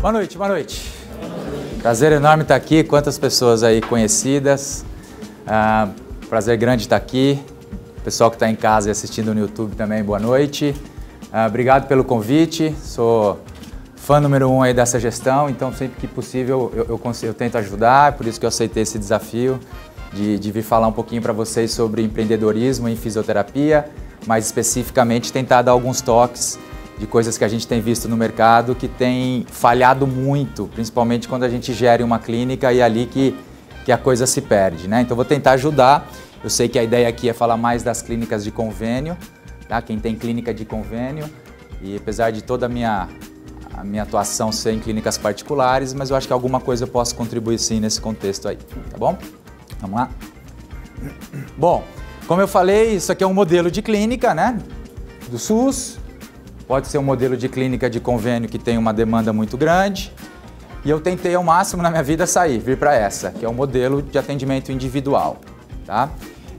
Boa noite, boa noite. Prazer enorme estar aqui. Quantas pessoas aí conhecidas. Ah, prazer grande estar aqui. Pessoal que está em casa e assistindo no YouTube também, boa noite. Ah, obrigado pelo convite. Sou fã número um aí dessa gestão, então sempre que possível eu, eu, consigo, eu tento ajudar, por isso que eu aceitei esse desafio de, de vir falar um pouquinho para vocês sobre empreendedorismo em fisioterapia, mais especificamente tentar dar alguns toques de coisas que a gente tem visto no mercado que tem falhado muito, principalmente quando a gente gera uma clínica e é ali que, que a coisa se perde. Né? Então vou tentar ajudar. Eu sei que a ideia aqui é falar mais das clínicas de convênio, tá? quem tem clínica de convênio, e apesar de toda a minha, a minha atuação ser em clínicas particulares, mas eu acho que alguma coisa eu posso contribuir sim nesse contexto aí, tá bom? Vamos lá? Bom, como eu falei, isso aqui é um modelo de clínica, né? Do SUS, Pode ser um modelo de clínica de convênio que tem uma demanda muito grande. E eu tentei ao máximo na minha vida sair, vir para essa, que é o um modelo de atendimento individual. Tá?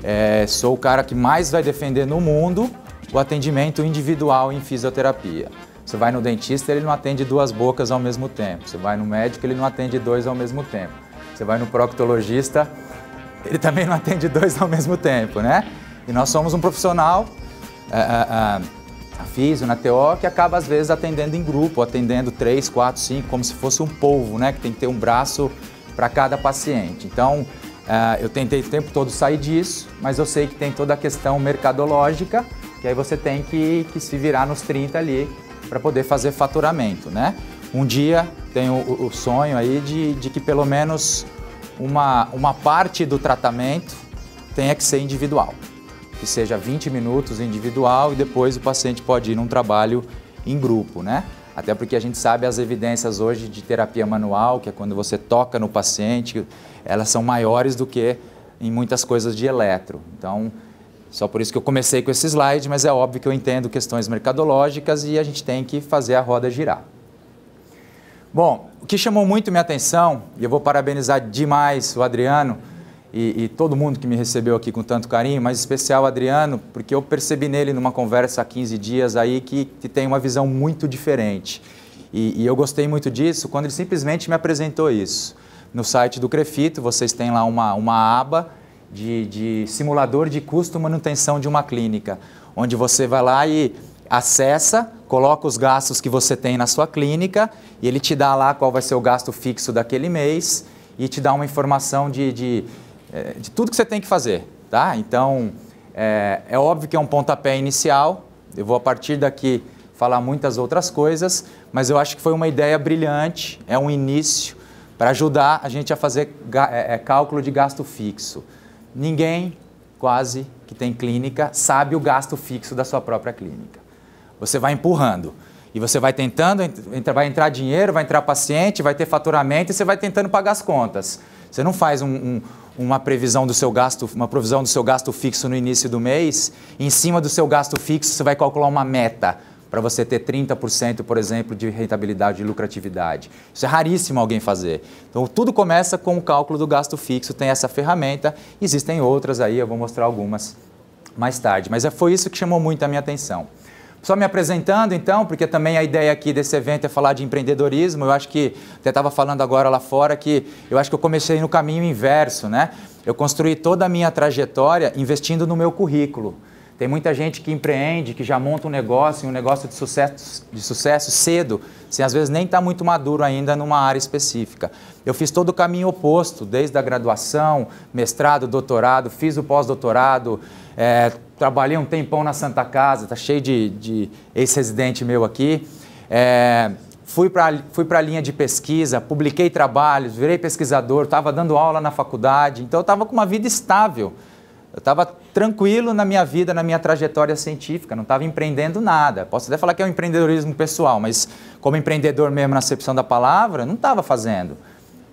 É, sou o cara que mais vai defender no mundo o atendimento individual em fisioterapia. Você vai no dentista, ele não atende duas bocas ao mesmo tempo. Você vai no médico, ele não atende dois ao mesmo tempo. Você vai no proctologista, ele também não atende dois ao mesmo tempo, né? E nós somos um profissional. Uh, uh, uh, na FISO, na TO, que acaba às vezes atendendo em grupo, atendendo três, quatro, cinco, como se fosse um polvo, né? Que tem que ter um braço para cada paciente. Então, eh, eu tentei o tempo todo sair disso, mas eu sei que tem toda a questão mercadológica, que aí você tem que, que se virar nos 30 ali para poder fazer faturamento, né? Um dia tenho o, o sonho aí de, de que pelo menos uma, uma parte do tratamento tenha que ser individual que seja 20 minutos individual e depois o paciente pode ir num trabalho em grupo, né? Até porque a gente sabe as evidências hoje de terapia manual, que é quando você toca no paciente, elas são maiores do que em muitas coisas de eletro. Então, só por isso que eu comecei com esse slide, mas é óbvio que eu entendo questões mercadológicas e a gente tem que fazer a roda girar. Bom, o que chamou muito minha atenção, e eu vou parabenizar demais o Adriano, e, e, todo mundo que me recebeu aqui com tanto carinho, mas especial Adriano, porque eu percebi nele numa conversa há 15 dias aí que, que tem uma visão muito diferente. E, e, eu gostei muito disso quando ele simplesmente me apresentou isso. No site do Crefito, vocês têm lá uma, uma aba de, de simulador de custo manutenção de uma clínica, onde você vai lá e acessa, coloca os gastos que você tem na sua clínica e ele te dá lá qual vai ser o gasto fixo daquele mês e te dá uma informação de, de é, de tudo que você tem que fazer, tá? Então, é, é óbvio que é um pontapé inicial, eu vou a partir daqui falar muitas outras coisas, mas eu acho que foi uma ideia brilhante, é um início para ajudar a gente a fazer é, é, cálculo de gasto fixo. Ninguém, quase, que tem clínica, sabe o gasto fixo da sua própria clínica. Você vai empurrando. E você vai tentando, entra, vai entrar dinheiro, vai entrar paciente, vai ter faturamento e você vai tentando pagar as contas. Você não faz um, um, uma previsão do seu gasto, uma provisão do seu gasto fixo no início do mês, em cima do seu gasto fixo você vai calcular uma meta para você ter 30%, por exemplo, de rentabilidade e lucratividade. Isso é raríssimo alguém fazer. Então, tudo começa com o cálculo do gasto fixo, tem essa ferramenta, existem outras aí, eu vou mostrar algumas mais tarde, mas é, foi isso que chamou muito a minha atenção. Só me apresentando então, porque também a ideia aqui desse evento é falar de empreendedorismo. Eu acho que, até estava falando agora lá fora, que eu acho que eu comecei no caminho inverso, né? Eu construí toda a minha trajetória investindo no meu currículo. Tem muita gente que empreende, que já monta um negócio, um negócio de sucesso, de sucesso cedo, sem às vezes nem estar tá muito maduro ainda numa área específica. Eu fiz todo o caminho oposto, desde a graduação, mestrado, doutorado, fiz o pós-doutorado, é, trabalhei um tempão na Santa Casa, tá cheio de, de ex-residente meu aqui. É, fui para fui a linha de pesquisa, publiquei trabalhos, virei pesquisador, estava dando aula na faculdade, então eu estava com uma vida estável. Eu estava tranquilo na minha vida, na minha trajetória científica, não estava empreendendo nada. Posso até falar que é um empreendedorismo pessoal, mas como empreendedor mesmo na acepção da palavra, não estava fazendo.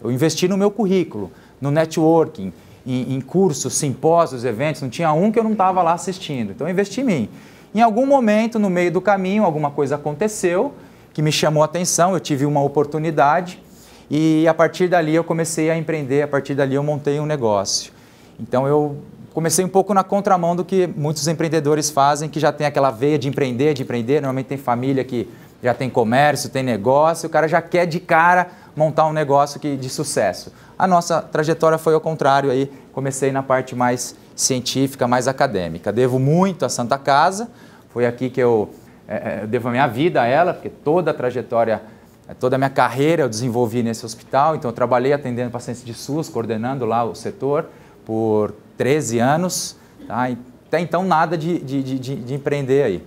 Eu investi no meu currículo, no networking, em, em cursos, simpósios, eventos, não tinha um que eu não estava lá assistindo. Então eu investi em mim. Em algum momento, no meio do caminho, alguma coisa aconteceu que me chamou a atenção, eu tive uma oportunidade e a partir dali eu comecei a empreender, a partir dali eu montei um negócio. Então eu comecei um pouco na contramão do que muitos empreendedores fazem, que já tem aquela veia de empreender, de empreender, normalmente tem família que já tem comércio, tem negócio, o cara já quer de cara montar um negócio que, de sucesso. A nossa trajetória foi ao contrário, aí comecei na parte mais científica, mais acadêmica. Devo muito à Santa Casa, foi aqui que eu, é, é eu devo a minha vida a ela, porque toda a trajetória é, toda a minha carreira eu desenvolvi nesse hospital, então eu trabalhei atendendo pacientes de SUS, coordenando lá o setor por 13 anos, tá? até então nada de, de, de, de empreender aí.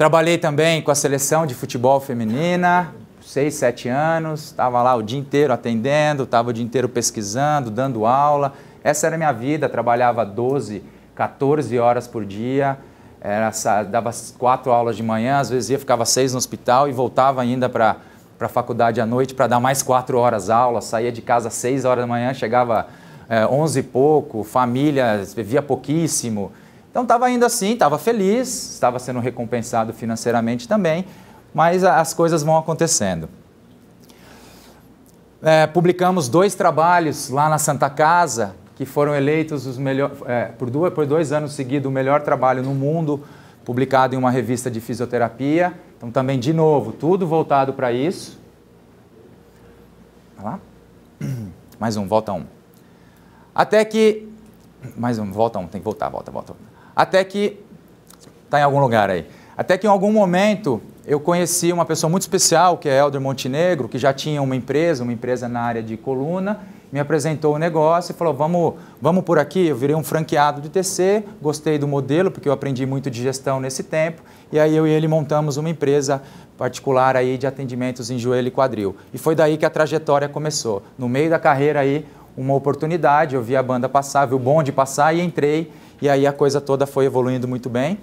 Trabalhei também com a seleção de futebol feminina, seis, sete anos, estava lá o dia inteiro atendendo, estava o dia inteiro pesquisando, dando aula. Essa era a minha vida, trabalhava 12, 14 horas por dia, era, dava quatro aulas de manhã, às vezes ia, ficava seis no hospital e voltava ainda para a faculdade à noite para dar mais quatro horas aula, saía de casa às seis horas da manhã, chegava é, onze e pouco, família, via pouquíssimo. Então estava indo assim, estava feliz, estava sendo recompensado financeiramente também, mas as coisas vão acontecendo. É, publicamos dois trabalhos lá na Santa Casa, que foram eleitos os melhor, é, por, por dois anos seguidos o melhor trabalho no mundo, publicado em uma revista de fisioterapia. Então, também, de novo, tudo voltado para isso. Vai tá lá. Mais um, volta um. Até que. Mais um, volta um, tem que voltar, volta, volta. Até que. Está em algum lugar aí. Até que em algum momento eu conheci uma pessoa muito especial, que é Helder Montenegro, que já tinha uma empresa, uma empresa na área de coluna, me apresentou o negócio e falou: vamos, vamos por aqui. Eu virei um franqueado de TC, gostei do modelo, porque eu aprendi muito de gestão nesse tempo. E aí eu e ele montamos uma empresa particular aí de atendimentos em joelho e quadril. E foi daí que a trajetória começou. No meio da carreira aí, uma oportunidade, eu vi a banda passar, vi o bonde passar e entrei e aí a coisa toda foi evoluindo muito bem.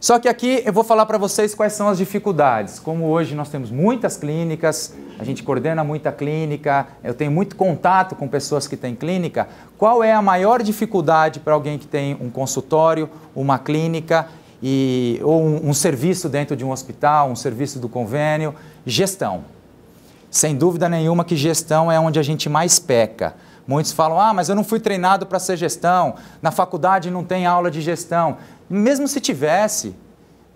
Só que aqui eu vou falar para vocês quais são as dificuldades. Como hoje nós temos muitas clínicas, a gente coordena muita clínica, eu tenho muito contato com pessoas que têm clínica. Qual é a maior dificuldade para alguém que tem um consultório, uma clínica e, ou um, um serviço dentro de um hospital, um serviço do convênio? Gestão. Sem dúvida nenhuma que gestão é onde a gente mais peca. Muitos falam: ah, mas eu não fui treinado para ser gestão, na faculdade não tem aula de gestão. Mesmo se tivesse,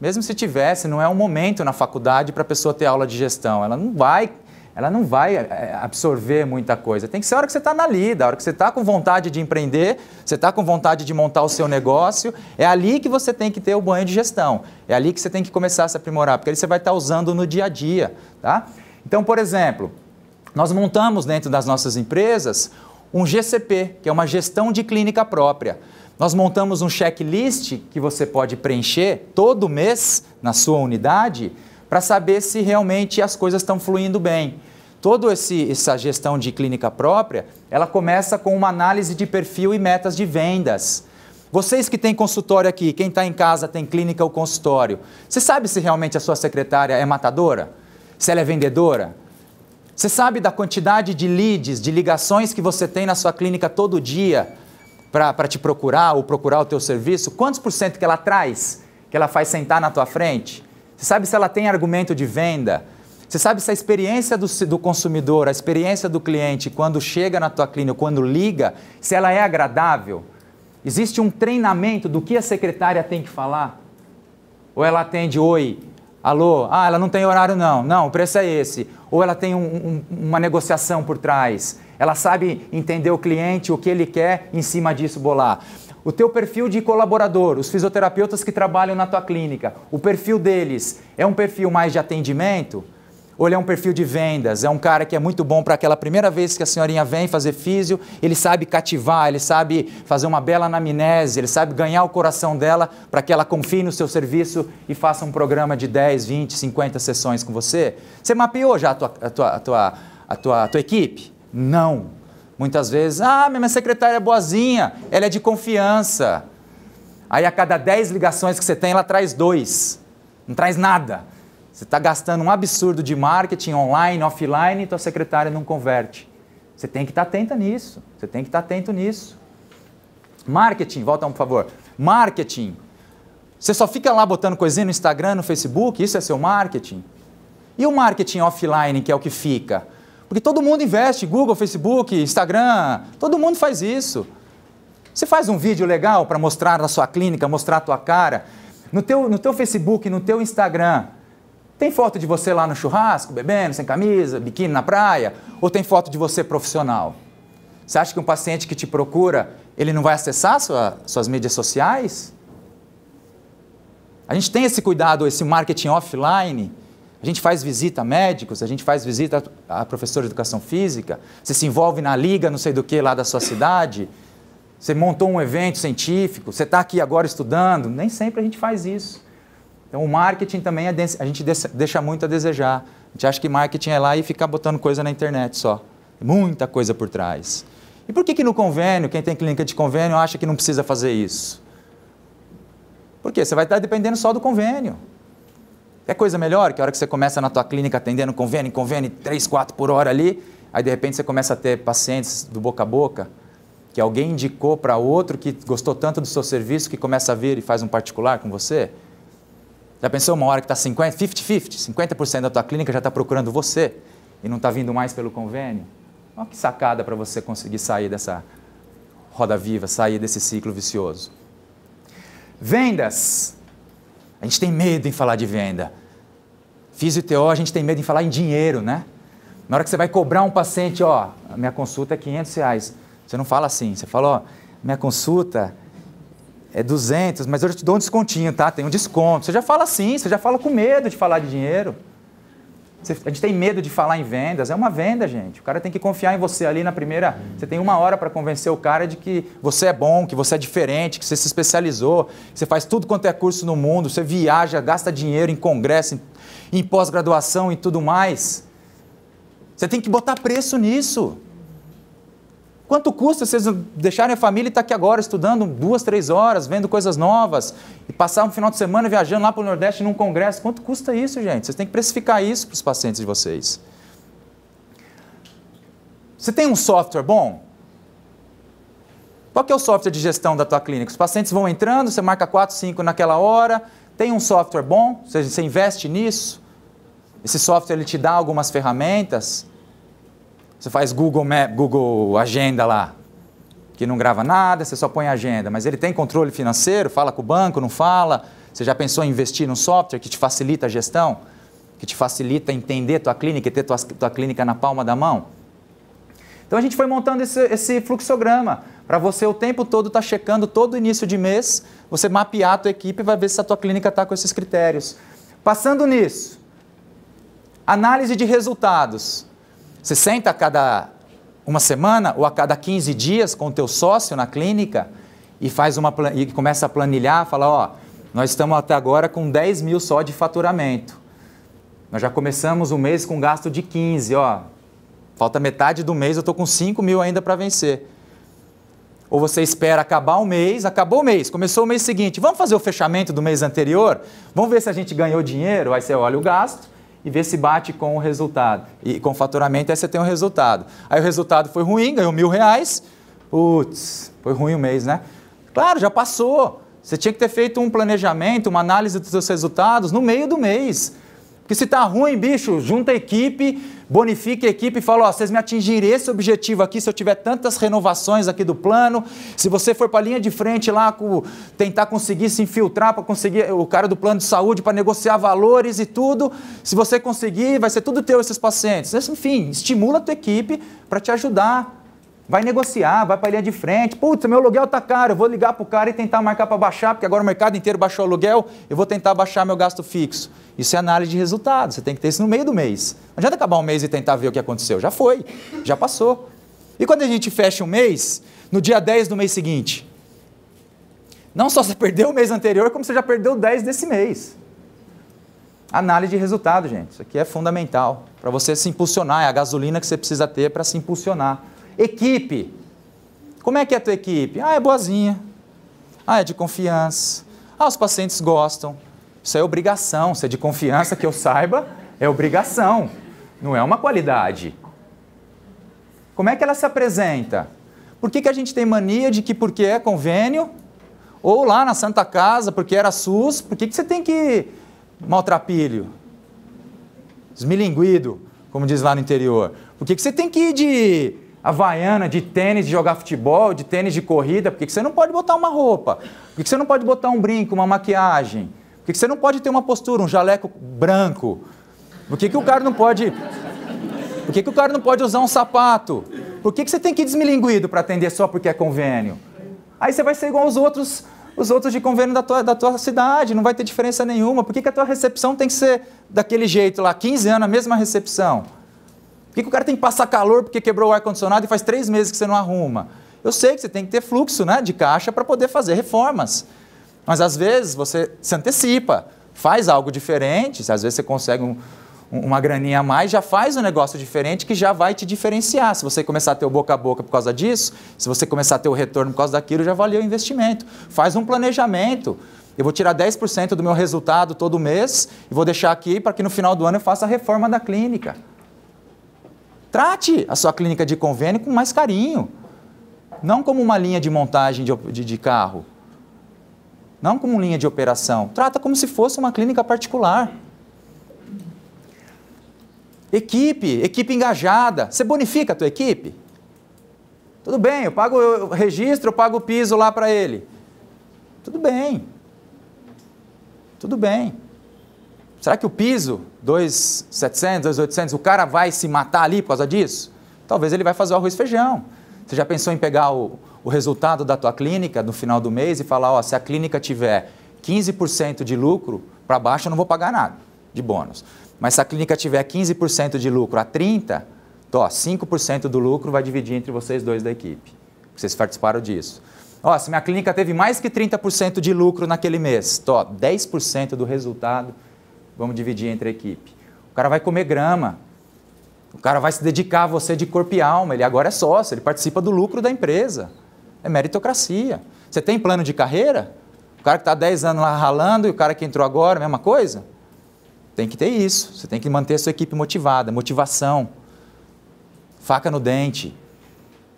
mesmo se tivesse, não é um momento na faculdade para a pessoa ter aula de gestão. Ela não vai. Ela não vai é, é, absorver muita coisa. Tem que ser a hora que você está na lida, a hora que você está com vontade de empreender, você está com vontade de montar o seu negócio. É ali que você tem que ter o banho de gestão. É ali que você tem que começar a se aprimorar, porque aí você vai estar tá usando no dia a dia. Tá? Então, por exemplo, nós montamos dentro das nossas empresas um GCP, que é uma gestão de clínica própria. Nós montamos um checklist que você pode preencher todo mês na sua unidade para saber se realmente as coisas estão fluindo bem. Toda essa gestão de clínica própria, ela começa com uma análise de perfil e metas de vendas. Vocês que têm consultório aqui, quem está em casa tem clínica ou consultório, você sabe se realmente a sua secretária é matadora? Se ela é vendedora? Você sabe da quantidade de leads, de ligações que você tem na sua clínica todo dia para te procurar ou procurar o teu serviço? Quantos por cento que ela traz, que ela faz sentar na tua frente? Você sabe se ela tem argumento de venda? Você sabe se a experiência do, do, consumidor, a experiência do cliente, quando chega na tua clínica, quando liga, se ela é agradável? Existe um treinamento do que a secretária tem que falar? Ou ela atende oi, Alô, ah, ela não tem horário não. Não, o preço é esse. Ou ela tem um, um, uma negociação por trás. Ela sabe entender o cliente, o que ele quer, em cima disso bolar. O teu perfil de colaborador, os fisioterapeutas que trabalham na tua clínica, o perfil deles é um perfil mais de atendimento? Ou ele é um perfil de vendas, é um cara que é muito bom para aquela primeira vez que a senhorinha vem fazer físio, ele sabe cativar, ele sabe fazer uma bela anamnese, ele sabe ganhar o coração dela para que ela confie no seu serviço e faça um programa de 10, 20, 50 sessões com você. Você mapeou já a tua, a tua, a tua, a tua, a tua equipe? Não. Muitas vezes, ah, minha secretária é boazinha, ela é de confiança. Aí a cada 10 ligações que você tem, ela traz dois. Não traz nada. Você está gastando um absurdo de marketing online, offline, e tua secretária não converte. Você tem que estar tá atenta nisso. Você tem que estar tá atento nisso. Marketing, volta um, por favor. Marketing. Você só fica lá botando coisinha no Instagram, no Facebook, isso é seu marketing? E o marketing offline, que é o que fica? Porque todo mundo investe, Google, Facebook, Instagram, todo mundo faz isso. Você faz um vídeo legal para mostrar a sua clínica, mostrar a tua cara. No teu, no teu Facebook, no teu Instagram, tem foto de você lá no churrasco, bebendo, sem camisa, biquíni na praia? Ou tem foto de você profissional? Você acha que um paciente que te procura, ele não vai acessar sua, suas mídias sociais? A gente tem esse cuidado, esse marketing offline. A gente faz visita a médicos, a gente faz visita a professor de educação física. Você se envolve na liga não sei do que lá da sua cidade. Você montou um evento científico, você está aqui agora estudando. Nem sempre a gente faz isso. Então, o marketing também, é a gente deixa muito a desejar. A gente acha que marketing é lá e ficar botando coisa na internet só. Muita coisa por trás. E por que, que no convênio, quem tem clínica de convênio, acha que não precisa fazer isso? Por quê? Você vai estar dependendo só do convênio. É coisa melhor que a hora que você começa na tua clínica atendendo convênio, convênio, três, quatro por hora ali, aí de repente você começa a ter pacientes do boca a boca, que alguém indicou para outro que gostou tanto do seu serviço que começa a vir e faz um particular com você? Já pensou uma hora que está 50%, 50%, 50% da tua clínica já está procurando você e não está vindo mais pelo convênio? Olha que sacada para você conseguir sair dessa roda viva, sair desse ciclo vicioso. Vendas. A gente tem medo em falar de venda. Fisioteó, a gente tem medo em falar em dinheiro, né? Na hora que você vai cobrar um paciente, ó, minha consulta é 500 reais. Você não fala assim, você fala, ó, minha consulta é 200, mas eu te dou um descontinho, tá? Tem um desconto. Você já fala assim, você já fala com medo de falar de dinheiro. Você, a gente tem medo de falar em vendas. É uma venda, gente. O cara tem que confiar em você ali na primeira. Você tem uma hora para convencer o cara de que você é bom, que você é diferente, que você se especializou, que você faz tudo quanto é curso no mundo, você viaja, gasta dinheiro em congresso, em, em pós-graduação e tudo mais. Você tem que botar preço nisso. Quanto custa vocês deixarem a família e estar tá aqui agora estudando duas, três horas, vendo coisas novas e passar um final de semana viajando lá para o Nordeste num congresso? Quanto custa isso, gente? Vocês têm que precificar isso para os pacientes de vocês. Você tem um software bom? Qual que é o software de gestão da tua clínica? Os pacientes vão entrando, você marca 4, 5 naquela hora, tem um software bom, você investe nisso, esse software ele te dá algumas ferramentas, você faz Google Map, Google Agenda lá, que não grava nada, você só põe a agenda, mas ele tem controle financeiro, fala com o banco, não fala. Você já pensou em investir num software que te facilita a gestão, que te facilita entender tua clínica e ter tua, tua clínica na palma da mão? Então a gente foi montando esse, esse fluxograma para você o tempo todo estar tá checando todo início de mês, você mapear a tua equipe e vai ver se a tua clínica está com esses critérios. Passando nisso, análise de resultados. Você senta a cada uma semana ou a cada 15 dias com o teu sócio na clínica e faz uma e começa a planilhar, fala, ó, nós estamos até agora com 10 mil só de faturamento. Nós já começamos o mês com gasto de 15, ó. Falta metade do mês, eu estou com 5 mil ainda para vencer. Ou você espera acabar o mês, acabou o mês, começou o mês seguinte, vamos fazer o fechamento do mês anterior? Vamos ver se a gente ganhou dinheiro? Aí você olha o gasto, e ver se bate com o resultado. E com o faturamento, aí você tem o um resultado. Aí o resultado foi ruim, ganhou mil reais. Putz, foi ruim o mês, né? Claro, já passou. Você tinha que ter feito um planejamento, uma análise dos seus resultados no meio do mês que se tá ruim, bicho, junta a equipe, bonifique a equipe e fala, ó, vocês me atingirem esse objetivo aqui se eu tiver tantas renovações aqui do plano, se você for para a linha de frente lá, com, tentar conseguir se infiltrar para conseguir o cara do plano de saúde para negociar valores e tudo, se você conseguir, vai ser tudo teu esses pacientes. Enfim, estimula a tua equipe para te ajudar Vai negociar, vai para a linha de frente. Putz, meu aluguel tá caro, eu vou ligar para o cara e tentar marcar para baixar, porque agora o mercado inteiro baixou o aluguel, eu vou tentar baixar meu gasto fixo. Isso é análise de resultado, você tem que ter isso no meio do mês. Não adianta acabar um mês e tentar ver o que aconteceu, já foi, já passou. E quando a gente fecha um mês, no dia 10 do mês seguinte, não só você perdeu o mês anterior, como você já perdeu 10 desse mês. Análise de resultado, gente. Isso aqui é fundamental para você se impulsionar, é a gasolina que você precisa ter para se impulsionar. Equipe. Como é que é a tua equipe? Ah, é boazinha. Ah, é de confiança. Ah, os pacientes gostam. Isso é obrigação. Se é de confiança, que eu saiba, é obrigação. Não é uma qualidade. Como é que ela se apresenta? Por que, que a gente tem mania de que porque é convênio, ou lá na Santa Casa, porque era SUS, por que, que você tem que maltrapilho? Esmilinguido, como diz lá no interior. Por que, que você tem que ir de havaiana, de tênis, de jogar futebol, de tênis de corrida? Por que, você não pode botar uma roupa? Por que, você não pode botar um brinco, uma maquiagem? Por que, você não pode ter uma postura, um jaleco branco? Por que, que o cara não pode. Por que, que o cara não pode usar um sapato? Por que, que você tem que ir desmilinguido para atender só porque é convênio? Aí você vai ser igual aos outros os outros de convênio da tua, da tua cidade, não vai ter diferença nenhuma. Por que, que a tua recepção tem que ser daquele jeito lá? 15 anos, a mesma recepção. Por que, que o cara tem que passar calor porque quebrou o ar-condicionado e faz três meses que você não arruma? Eu sei que você tem que ter fluxo né, de caixa para poder fazer reformas. Mas às vezes você se antecipa, faz algo diferente, às vezes você consegue um, uma graninha a mais, já faz um negócio diferente que já vai te diferenciar. Se você começar a ter o boca a boca por causa disso, se você começar a ter o retorno por causa daquilo, já valeu o investimento. Faz um planejamento. Eu vou tirar 10% do meu resultado todo mês e vou deixar aqui para que no final do ano eu faça a reforma da clínica. Trate a sua clínica de convênio com mais carinho. Não como uma linha de montagem de, de, de carro. Não como linha de operação. Trata como se fosse uma clínica particular. Equipe, equipe engajada. Você bonifica a tua equipe? Tudo bem, eu pago o registro, eu pago o piso lá para ele. Tudo bem. Tudo bem. Será que o piso, 2,700, 2,800, o cara vai se matar ali por causa disso? Talvez ele vai fazer o arroz e feijão. Você já pensou em pegar o, o resultado da tua clínica no final do mês e falar, ó, se a clínica tiver 15% de lucro, para baixo eu não vou pagar nada de bônus. Mas se a clínica tiver 15% de lucro a 30%, ó, 5% do lucro vai dividir entre vocês dois da equipe. Vocês participaram disso. Ó, se minha clínica teve mais que 30% de lucro naquele mês, ó, 10% do resultado vamos dividir entre a equipe. O cara vai comer grama, o cara vai se dedicar a você de corpo e alma, ele agora é sócio, ele participa do lucro da empresa. É meritocracia. Você tem plano de carreira? O cara que está 10 anos lá ralando e o cara que entrou agora, mesma coisa? Tem que ter isso. Você tem que manter a sua equipe motivada, motivação, faca no dente.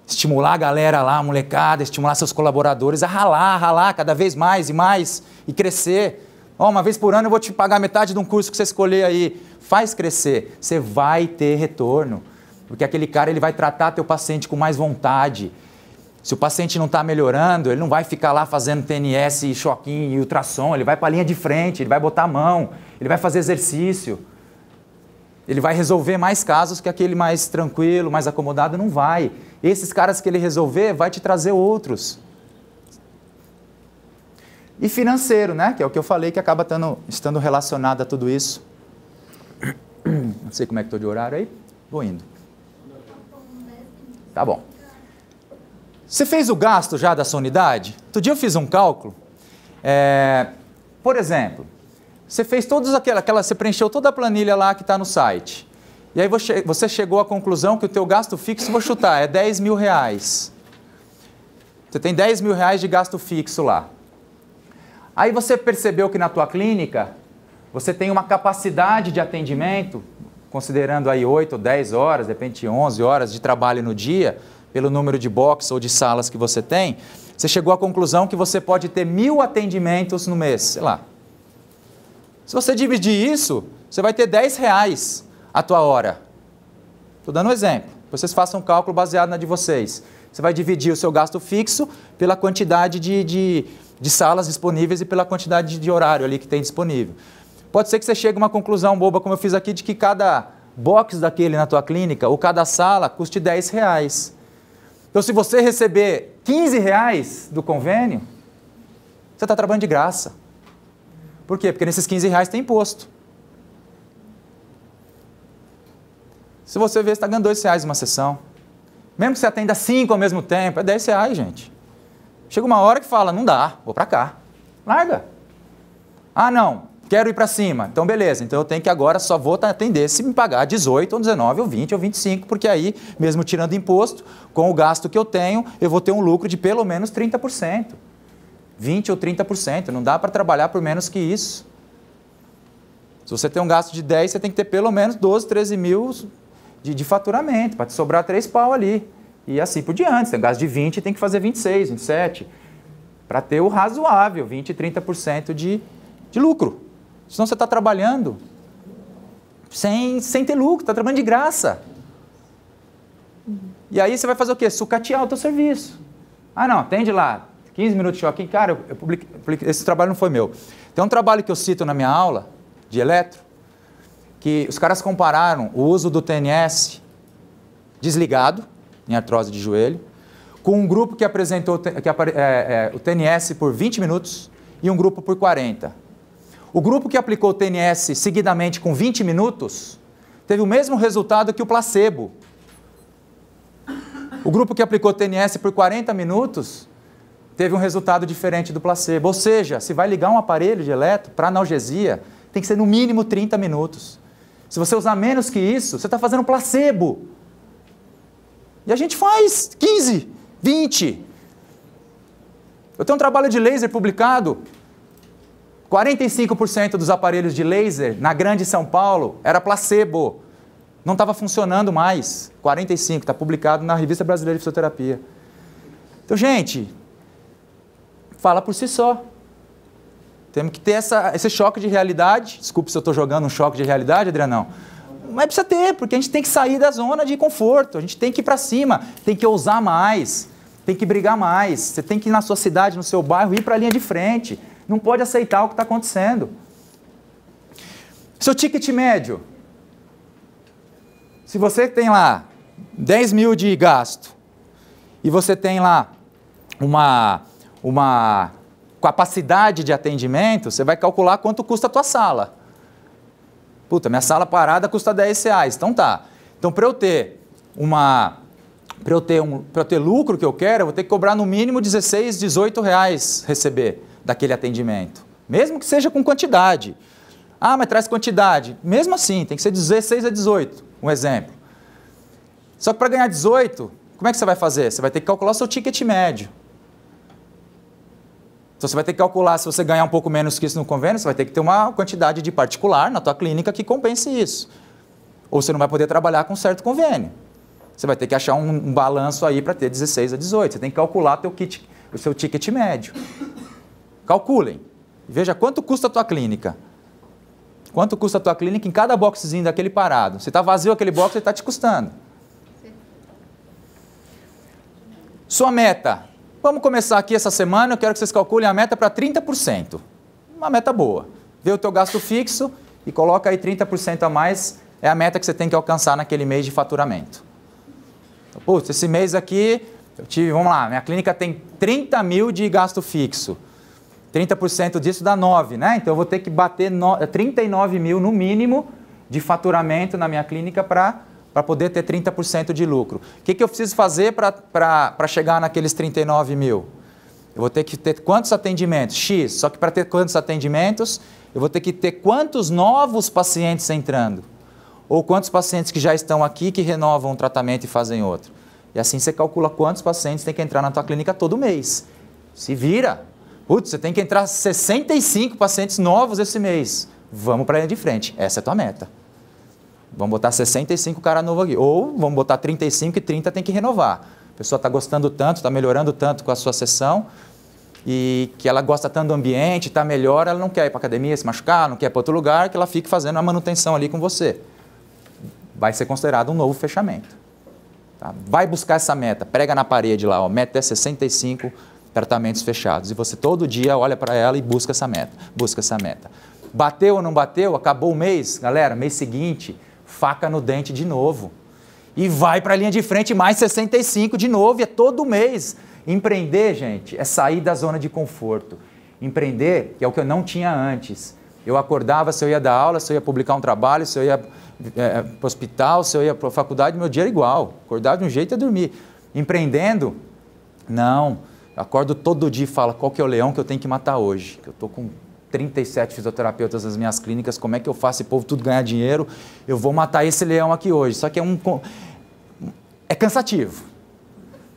Estimular a galera lá, a molecada, estimular seus colaboradores a ralar, a ralar cada vez mais e mais e crescer. Oh, uma vez por ano eu vou te pagar metade de um curso que você escolher aí. Faz crescer. Você vai ter retorno. Porque aquele cara ele vai tratar teu paciente com mais vontade. Se o paciente não está melhorando, ele não vai ficar lá fazendo TNS, e choquinho e ultrassom. Ele vai para a linha de frente, ele vai botar a mão, ele vai fazer exercício. Ele vai resolver mais casos que aquele mais tranquilo, mais acomodado não vai. Esses caras que ele resolver vai te trazer outros e financeiro, né? que é o que eu falei, que acaba estando, estando relacionado a tudo isso. Não sei como é que estou de horário aí, vou indo. Tá bom. Você fez o gasto já da sua unidade? Outro dia eu fiz um cálculo. É, por exemplo, você fez todas aquelas, aquelas, você preencheu toda a planilha lá que está no site. E aí você chegou à conclusão que o teu gasto fixo, vou chutar, é 10 mil reais. Você tem 10 mil reais de gasto fixo lá. Aí você percebeu que na tua clínica você tem uma capacidade de atendimento, considerando aí 8 ou 10 horas, de repente 11 horas de trabalho no dia, pelo número de box ou de salas que você tem, você chegou à conclusão que você pode ter mil atendimentos no mês, sei lá. Se você dividir isso, você vai ter 10 reais a tua hora. Estou dando um exemplo. Vocês façam um cálculo baseado na de vocês. Você vai dividir o seu gasto fixo pela quantidade de, de, de salas disponíveis e pela quantidade de horário ali que tem disponível. Pode ser que você chegue a uma conclusão boba, como eu fiz aqui, de que cada box daquele na tua clínica ou cada sala custe 10 reais. Então, se você receber 15 reais do convênio, você está trabalhando de graça. Por quê? Porque nesses 15 reais tem imposto. Se você vê, você está ganhando 2 reais uma sessão. Mesmo que você atenda cinco ao mesmo tempo, é 10 reais, gente. Chega uma hora que fala, não dá, vou para cá. Larga. Ah, não, quero ir para cima. Então, beleza. Então, eu tenho que agora só vou atender se me pagar 18, ou 19, ou 20, ou 25, porque aí, mesmo tirando imposto, com o gasto que eu tenho, eu vou ter um lucro de pelo menos 30%. 20 ou 30%. Não dá para trabalhar por menos que isso. Se você tem um gasto de 10, você tem que ter pelo menos 12, 13 mil de, de faturamento, para te sobrar três pau ali. E assim por diante. Você tem gás de 20, tem que fazer 26, 27, para ter o razoável, 20, 30% de, de lucro. Senão você está trabalhando sem, sem ter lucro, está trabalhando de graça. E aí você vai fazer o quê? Sucatear o teu serviço. Ah, não, atende lá. 15 minutos de choque. Cara, eu, publico, esse trabalho não foi meu. Tem um trabalho que eu cito na minha aula de eletro, que os caras compararam o uso do TNS desligado, em artrose de joelho, com um grupo que apresentou que, é, é, o TNS por 20 minutos e um grupo por 40. O grupo que aplicou o TNS seguidamente com 20 minutos teve o mesmo resultado que o placebo. O grupo que aplicou o TNS por 40 minutos teve um resultado diferente do placebo. Ou seja, se vai ligar um aparelho de eletro para analgesia, tem que ser no mínimo 30 minutos. Se você usar menos que isso, você está fazendo placebo. E a gente faz 15, 20. Eu tenho um trabalho de laser publicado. 45% dos aparelhos de laser na Grande São Paulo era placebo. Não estava funcionando mais. 45, está publicado na Revista Brasileira de Fisioterapia. Então, gente, fala por si só. Temos que ter essa, esse choque de realidade. Desculpe se eu estou jogando um choque de realidade, Adrianão. Mas precisa ter, porque a gente tem que sair da zona de conforto, a gente tem que ir para cima, tem que ousar mais, tem que brigar mais. Você tem que ir na sua cidade, no seu bairro, ir para a linha de frente. Não pode aceitar o que está acontecendo. Seu ticket médio. Se você tem lá 10 mil de gasto e você tem lá uma, uma capacidade de atendimento, você vai calcular quanto custa a tua sala. Puta, minha sala parada custa 10 reais, então tá. Então para eu ter uma para eu ter um para ter lucro que eu quero, eu vou ter que cobrar no mínimo 16, 18 reais receber daquele atendimento, mesmo que seja com quantidade. Ah, mas traz quantidade. Mesmo assim, tem que ser 16 a 18, um exemplo. Só que para ganhar 18, como é que você vai fazer? Você vai ter que calcular o seu ticket médio. Então você vai ter que calcular, se você ganhar um pouco menos que isso no convênio, você vai ter que ter uma quantidade de particular na tua clínica que compense isso. Ou você não vai poder trabalhar com certo convênio. Você vai ter que achar um, um balanço aí para ter 16 a 18. Você tem que calcular teu kit, o seu ticket médio. Calculem. Veja quanto custa a tua clínica. Quanto custa a tua clínica em cada boxezinho daquele parado? Se está vazio aquele box, ele está te custando. Sua meta, Vamos começar aqui essa semana, eu quero que vocês calculem a meta para 30%. Uma meta boa. Vê o teu gasto fixo e coloca aí 30% a mais, é a meta que você tem que alcançar naquele mês de faturamento. Então, putz, esse mês aqui, eu tive, vamos lá, minha clínica tem 30 mil de gasto fixo. 30% disso dá 9, né? Então eu vou ter que bater no, 39 mil no mínimo de faturamento na minha clínica para para poder ter 30% de lucro. O que, que eu preciso fazer para chegar naqueles 39 mil? Eu vou ter que ter quantos atendimentos? X. Só que para ter quantos atendimentos, eu vou ter que ter quantos novos pacientes entrando? Ou quantos pacientes que já estão aqui que renovam um tratamento e fazem outro? E assim você calcula quantos pacientes tem que entrar na tua clínica todo mês. Se vira. Putz, você tem que entrar 65 pacientes novos esse mês. Vamos para de frente. Essa é a tua meta. Vamos botar 65 cara novo aqui. Ou vamos botar 35 e 30 tem que renovar. A pessoa está gostando tanto, está melhorando tanto com a sua sessão, e que ela gosta tanto do ambiente, está melhor, ela não quer ir para academia, se machucar, não quer ir para outro lugar, que ela fique fazendo a manutenção ali com você. Vai ser considerado um novo fechamento. Tá? Vai buscar essa meta, prega na parede lá, ó, meta é 65 tratamentos fechados. E você todo dia olha para ela e busca essa meta, busca essa meta. Bateu ou não bateu? Acabou o mês? Galera, mês seguinte, faca no dente de novo. E vai para a linha de frente mais 65 de novo, e é todo mês. Empreender, gente, é sair da zona de conforto. Empreender, que é o que eu não tinha antes. Eu acordava se eu ia dar aula, se eu ia publicar um trabalho, se eu ia é, eh, eh, para o hospital, se eu ia para a faculdade, meu dia era igual. Acordar de um jeito é dormir. Empreendendo, não. Eu acordo todo dia e falo qual que é o leão que eu tenho que matar hoje. Que eu estou com 37 fisioterapeutas nas minhas clínicas, como é que eu faço esse povo tudo ganhar dinheiro? Eu vou matar esse leão aqui hoje. Só que é um. É cansativo,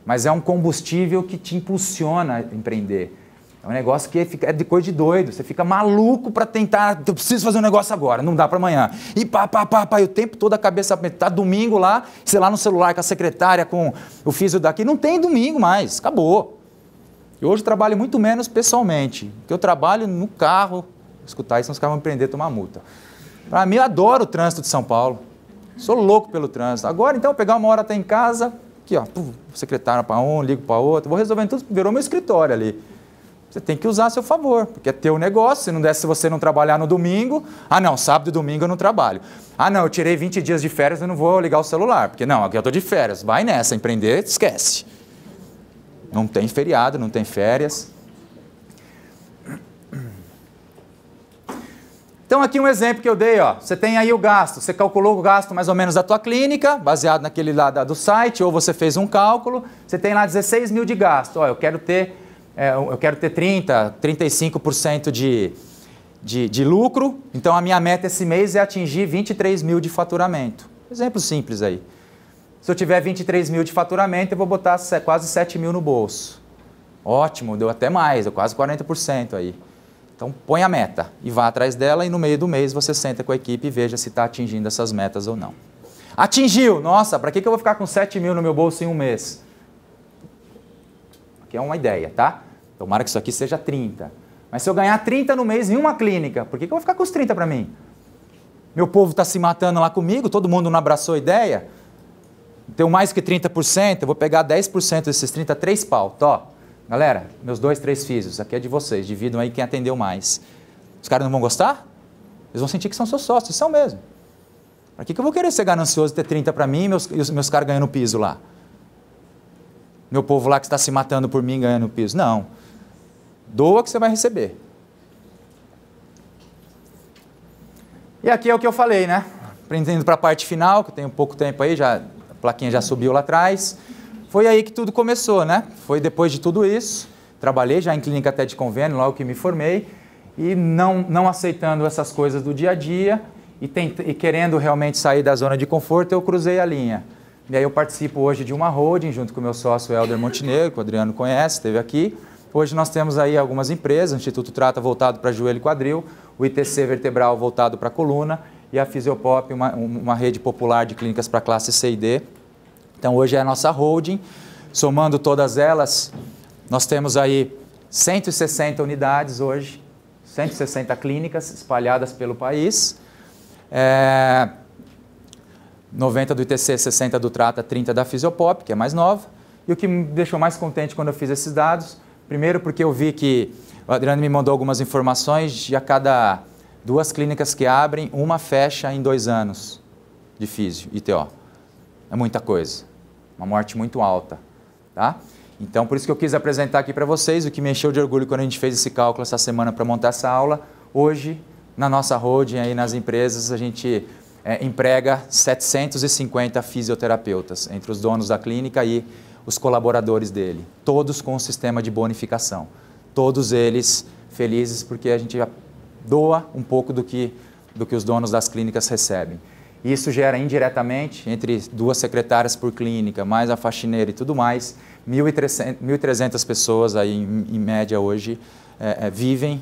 mas é um combustível que te impulsiona a empreender. É um negócio que é de coisa de doido. Você fica maluco para tentar. Eu preciso fazer um negócio agora, não dá para amanhã. E pá, pá, pá, pá. E o tempo todo a cabeça. Tá domingo lá, sei lá, no celular com a secretária, com o físio daqui. Não tem domingo mais, acabou e hoje trabalho muito menos pessoalmente, porque eu trabalho no carro, escutar isso, os caras vão me prender tomar multa. Para mim, eu adoro o trânsito de São Paulo. Sou louco pelo trânsito. Agora, então, pegar uma hora até em casa, aqui, ó, puf, secretário para um, ligo para outro, vou resolvendo tudo, virou meu escritório ali. Você tem que usar a seu favor, porque é teu negócio. Se não der, se você não trabalhar no domingo, ah não, sábado e domingo eu não trabalho. Ah não, eu tirei 20 dias de férias, eu não vou ligar o celular, porque não, aqui eu estou de férias. Vai nessa, empreender, esquece. Não tem feriado, não tem férias. Então aqui um exemplo que eu dei, ó. Você tem aí o gasto, você calculou o gasto mais ou menos da tua clínica, baseado naquele lá do site, ou você fez um cálculo, você tem lá 16 mil de gasto. Ó, eu quero ter, é, eu quero ter 30, 35% de, de, de lucro, então a minha meta esse mês é atingir 23 mil de faturamento. Exemplo simples aí. Se eu tiver 23 mil de faturamento, eu vou botar quase 7 mil no bolso. Ótimo, deu até mais, deu quase 40% aí. Então põe a meta e vá atrás dela e no meio do mês você senta com a equipe e veja se está atingindo essas metas ou não. Atingiu! Nossa, para que, que eu vou ficar com 7 mil no meu bolso em um mês? Aqui é uma ideia, tá? Tomara que isso aqui seja 30. Mas se eu ganhar 30 no mês em uma clínica, por que, que eu vou ficar com os 30 para mim? Meu povo está se matando lá comigo, todo mundo não abraçou a ideia? tenho mais que 30%, eu vou pegar 10% desses 30, três pau. Tó, galera, meus dois, três físicos, aqui é de vocês, dividam aí quem atendeu mais. Os caras não vão gostar? Eles vão sentir que são seus sócios, são mesmo. Para que, que eu vou querer ser ganancioso e ter 30 para mim e, meus, os meus caras ganhando piso lá? Meu povo lá que está se matando por mim ganhando piso. Não. Doa que você vai receber. E aqui é o que eu falei, né? Aprendendo para a parte final, que tem um pouco tempo aí, já plaquinha já subiu lá atrás. Foi aí que tudo começou, né? Foi depois de tudo isso. Trabalhei já em clínica até de convênio, logo que me formei, e não, não aceitando essas coisas do dia a dia e, e querendo realmente sair da zona de conforto, eu cruzei a linha. E aí eu participo hoje de uma holding, junto com o meu sócio Helder Montenegro, que o Adriano conhece, esteve aqui. Hoje nós temos aí algumas empresas, o Instituto Trata voltado para joelho e quadril, o ITC Vertebral voltado para coluna e a Fisiopop, uma, uma rede popular de clínicas para classe C e D, então hoje é a nossa holding, somando todas elas, nós temos aí 160 unidades hoje, 160 clínicas espalhadas pelo país, é, 90 do ITC, 60 do Trata, 30 da Fisiopop, que é mais nova. E o que me deixou mais contente quando eu fiz esses dados, primeiro porque eu vi que o Adriano me mandou algumas informações de a cada duas clínicas que abrem, uma fecha em dois anos de físio, ITO é muita coisa, uma morte muito alta, tá? Então, por isso que eu quis apresentar aqui para vocês o que me encheu de orgulho quando a gente fez esse cálculo essa semana para montar essa aula. Hoje, na nossa holding aí nas empresas, a gente é, emprega 750 fisioterapeutas entre os donos da clínica e os colaboradores dele, todos com o um sistema de bonificação, todos eles felizes porque a gente doa um pouco do que, do que os donos das clínicas recebem. Isso gera indiretamente, entre duas secretárias por clínica, mais a faxineira e tudo mais, 1.300 pessoas aí em, em média hoje é, é, vivem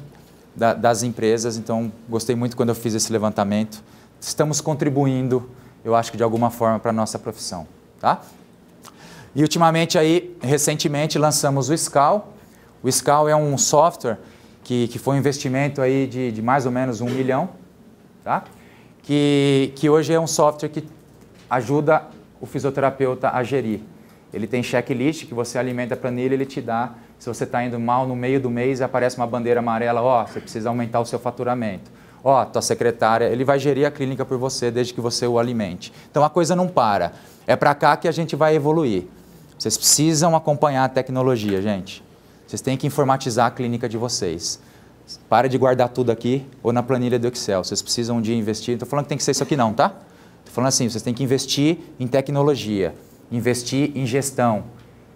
da, das empresas. Então, gostei muito quando eu fiz esse levantamento. Estamos contribuindo, eu acho que de alguma forma, para a nossa profissão. Tá? E ultimamente, aí, recentemente, lançamos o SCAL. O SCAL é um software que, que foi um investimento aí de, de mais ou menos um milhão. Tá? que, que hoje é um software que ajuda o fisioterapeuta a gerir. Ele tem checklist que você alimenta a planilha, ele te dá. Se você está indo mal no meio do mês, aparece uma bandeira amarela, ó, oh, você precisa aumentar o seu faturamento. Ó, oh, tua secretária, ele vai gerir a clínica por você desde que você o alimente. Então a coisa não para. É para cá que a gente vai evoluir. Vocês precisam acompanhar a tecnologia, gente. Vocês têm que informatizar a clínica de vocês. Para de guardar tudo aqui ou na planilha do Excel. Vocês precisam de investir. Não estou falando que tem que ser isso aqui, não, tá? Estou falando assim: vocês têm que investir em tecnologia, investir em gestão,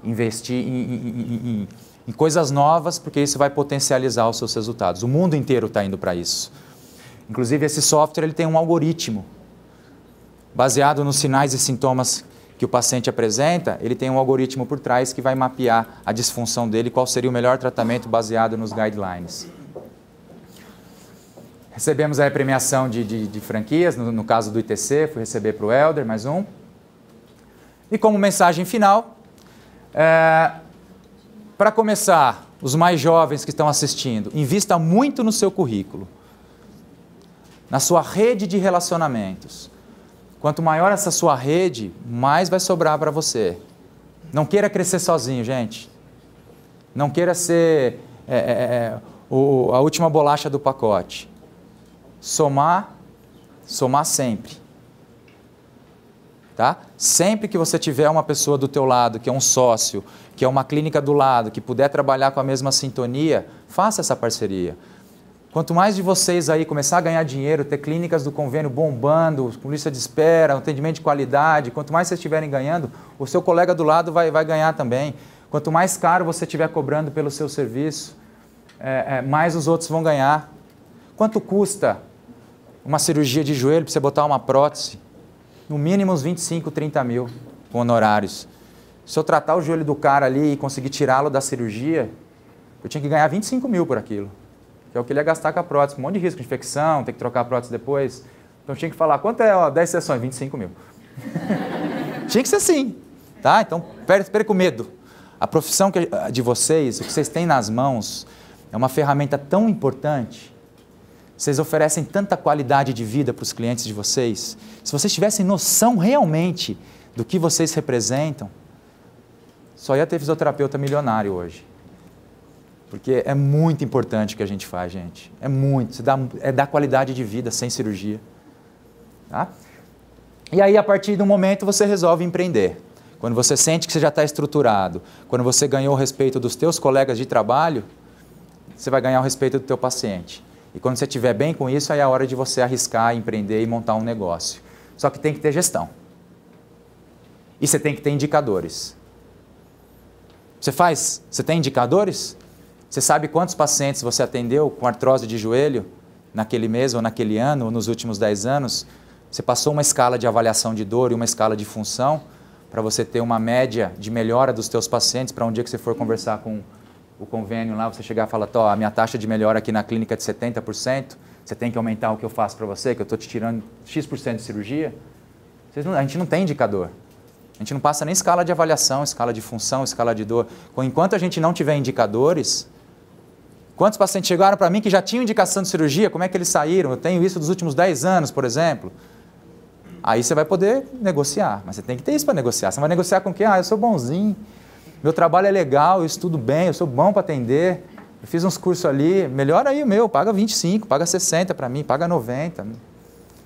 investir em, em, em, em coisas novas, porque isso vai potencializar os seus resultados. O mundo inteiro está indo para isso. Inclusive, esse software ele tem um algoritmo baseado nos sinais e sintomas que o paciente apresenta, ele tem um algoritmo por trás que vai mapear a disfunção dele, qual seria o melhor tratamento baseado nos guidelines. Recebemos a premiação de, de, de franquias, no, no, caso do ITC, fui receber para o Elder mais um. E como mensagem final, é, para começar, os mais jovens que estão assistindo, invista muito no seu currículo, na sua rede de relacionamentos. Quanto maior essa sua rede, mais vai sobrar para você. Não queira crescer sozinho, gente. Não queira ser é, é, é o, a última bolacha do pacote somar, somar sempre. Tá? Sempre que você tiver uma pessoa do teu lado, que é um sócio, que é uma clínica do lado, que puder trabalhar com a mesma sintonia, faça essa parceria. Quanto mais de vocês aí começar a ganhar dinheiro, ter clínicas do convênio bombando, com lista de espera, atendimento de qualidade, quanto mais vocês estiverem ganhando, o seu colega do lado vai, vai ganhar também. Quanto mais caro você estiver cobrando pelo seu serviço, é, é, mais os outros vão ganhar. Quanto custa uma cirurgia de joelho para você botar uma prótese, no mínimo uns 25, 30 mil com honorários. Se eu tratar o joelho do cara ali e conseguir tirá-lo da cirurgia, eu tinha que ganhar 25 mil por aquilo, que é o que ele ia gastar com a prótese. Um monte de risco de infecção, tem que trocar a prótese depois. Então tinha que falar, quanto é ó, 10 sessões? 25 mil. tinha que ser assim, tá? Então perca o medo. A profissão que, de vocês, o que vocês têm nas mãos, é uma ferramenta tão importante vocês oferecem tanta qualidade de vida para os clientes de vocês. Se vocês tivessem noção realmente do que vocês representam, só ia ter fisioterapeuta milionário hoje. Porque é muito importante o que a gente faz, gente. É muito. Dá, é dar qualidade de vida sem cirurgia. Tá? E aí, a partir do momento, você resolve empreender. Quando você sente que você já está estruturado, quando você ganhou o respeito dos teus colegas de trabalho, você vai ganhar o respeito do teu paciente. E quando você estiver bem com isso, aí é a hora de você arriscar, empreender e montar um negócio. Só que tem que ter gestão. E você tem que ter indicadores. Você faz? Você tem indicadores? Você sabe quantos pacientes você atendeu com artrose de joelho naquele mês ou naquele ano ou nos últimos 10 anos? Você passou uma escala de avaliação de dor e uma escala de função para você ter uma média de melhora dos seus pacientes para um dia que você for conversar com o convênio lá, você chegar e falar, a minha taxa de melhora aqui na clínica é de 70%, você tem que aumentar o que eu faço para você, que eu estou te tirando X% de cirurgia. Não, a gente não tem indicador. A gente não passa nem escala de avaliação, escala de função, escala de dor. Enquanto a gente não tiver indicadores, quantos pacientes chegaram para mim que já tinham indicação de cirurgia, como é que eles saíram? Eu tenho isso dos últimos 10 anos, por exemplo. Aí você vai poder negociar, mas você tem que ter isso para negociar. Você vai negociar com quem? Ah, eu sou bonzinho meu trabalho é legal, eu estudo bem, eu sou bom para atender, eu fiz uns cursos ali, melhor aí o meu, paga 25, paga 60 para mim, paga 90.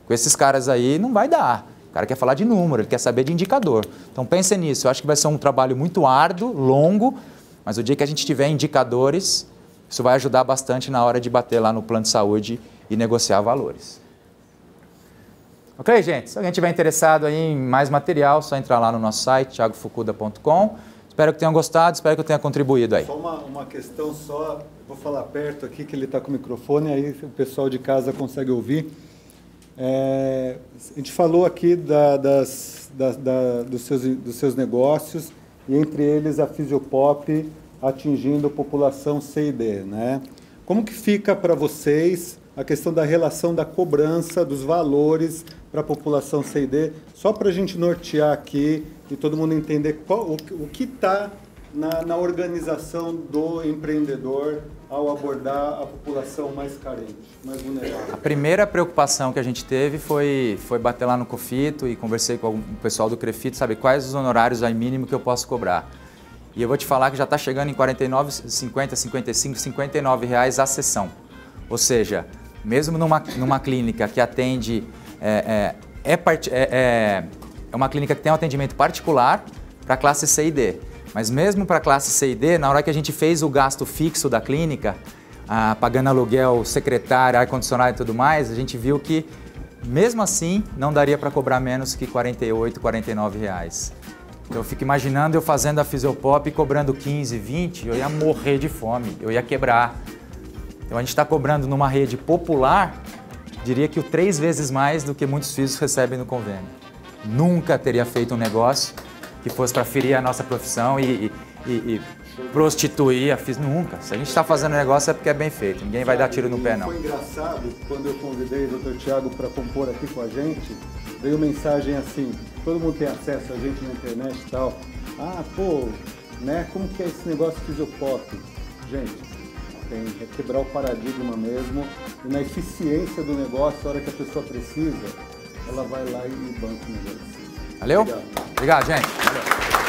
Com esses caras aí não vai dar. O cara quer falar de número, ele quer saber de indicador. Então pense nisso, eu acho que vai ser um trabalho muito árduo, longo, mas o dia que a gente tiver indicadores, isso vai ajudar bastante na hora de bater lá no plano de saúde e negociar valores. Ok, gente? Se alguém tiver interessado em mais material, só entrar lá no nosso site, thiagofucuda.com. Espero que tenham gostado, espero que eu tenha contribuído aí. Só uma, uma questão só, vou falar perto aqui que ele está com o microfone, aí o pessoal de casa consegue ouvir. É, a gente falou aqui da, das, da, da, dos, seus, dos seus negócios, e entre eles a Fisiopop atingindo população C e D. Né? Como que fica para vocês a questão da relação da cobrança dos valores para a população CD, só para a gente nortear aqui e todo mundo entender qual, o, o que está na, na, organização do empreendedor ao abordar a população mais carente, mais vulnerável? A primeira preocupação que a gente teve foi, foi bater lá no COFITO e conversei com o pessoal do CREFITO, sabe quais os honorários aí mínimo que eu posso cobrar. E eu vou te falar que já está chegando em 49, 50, 55, 59 reais a sessão. Ou seja, mesmo numa, numa clínica que atende é, é é, é, é, é uma clínica que tem um atendimento particular para classe C e D. Mas mesmo para classe C e D, na hora que a gente fez o gasto fixo da clínica, ah, pagando aluguel, secretária, ar-condicionado e tudo mais, a gente viu que mesmo assim não daria para cobrar menos que 48, 49 reais. Então eu fico imaginando eu fazendo a fisiopop e cobrando 15, 20, eu ia morrer de fome, eu ia quebrar. Então a gente está cobrando numa rede popular diria que o três vezes mais do que muitos filhos recebem no convênio. Nunca teria feito um negócio que fosse para ferir a nossa profissão e, e, e prostituir a fis nunca. Se a gente está fazendo negócio é porque é bem feito. Ninguém vai dar tiro no pé não. Foi engraçado quando eu convidei o Dr. Tiago para compor aqui com a gente. Veio mensagem assim: todo mundo tem acesso a gente na internet e tal. Ah, pô, né? Como que é esse negócio de fisiopop? Gente, tem, é quebrar o paradigma mesmo. E na eficiência do negócio, a hora que a pessoa precisa, ela vai lá e banca o negócio. Valeu? Obrigado, Obrigado gente. Valeu.